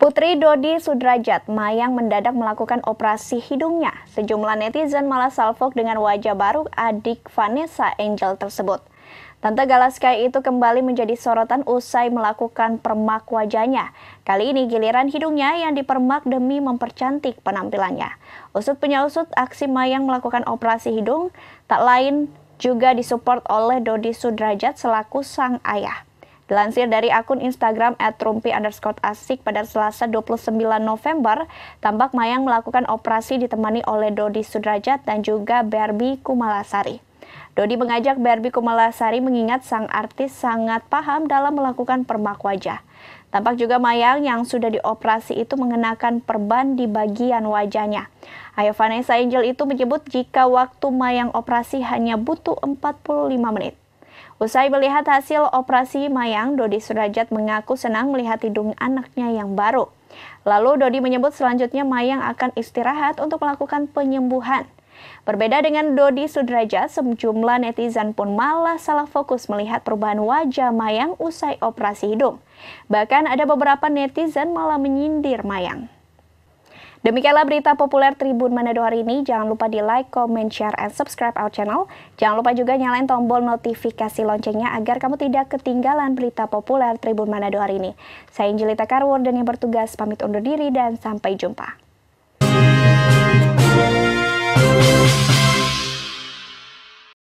Putri Dodi Sudrajat Mayang mendadak melakukan operasi hidungnya. Sejumlah netizen malah salvok dengan wajah baru adik Vanessa Angel tersebut. Tante Galaskai itu kembali menjadi sorotan usai melakukan permak wajahnya. Kali ini giliran hidungnya yang dipermak demi mempercantik penampilannya. Usut punya usut, aksi Mayang melakukan operasi hidung tak lain juga disupport oleh Dodi Sudrajat selaku sang ayah. Dilansir dari akun Instagram @rumpi underscore asik pada Selasa 29 November, tampak Mayang melakukan operasi ditemani oleh Dodi Sudrajat dan juga Berbi Kumalasari. Dodi mengajak Berbi Kumalasari mengingat sang artis sangat paham dalam melakukan permak wajah. Tampak juga Mayang yang sudah dioperasi itu mengenakan perban di bagian wajahnya. Ayo Vanessa Angel itu menyebut jika waktu Mayang operasi hanya butuh 45 menit. Usai melihat hasil operasi Mayang, Dodi Sudrajat mengaku senang melihat hidung anaknya yang baru. Lalu Dodi menyebut selanjutnya Mayang akan istirahat untuk melakukan penyembuhan. Berbeda dengan Dodi Sudrajat, sejumlah netizen pun malah salah fokus melihat perubahan wajah Mayang usai operasi hidung. Bahkan ada beberapa netizen malah menyindir Mayang. Demikianlah berita populer Tribun Manado hari ini. Jangan lupa di like, comment, share, and subscribe our channel. Jangan lupa juga nyalain tombol notifikasi loncengnya agar kamu tidak ketinggalan berita populer Tribun Manado hari ini. Saya Angelita Karwo dan yang bertugas pamit undur diri dan sampai jumpa.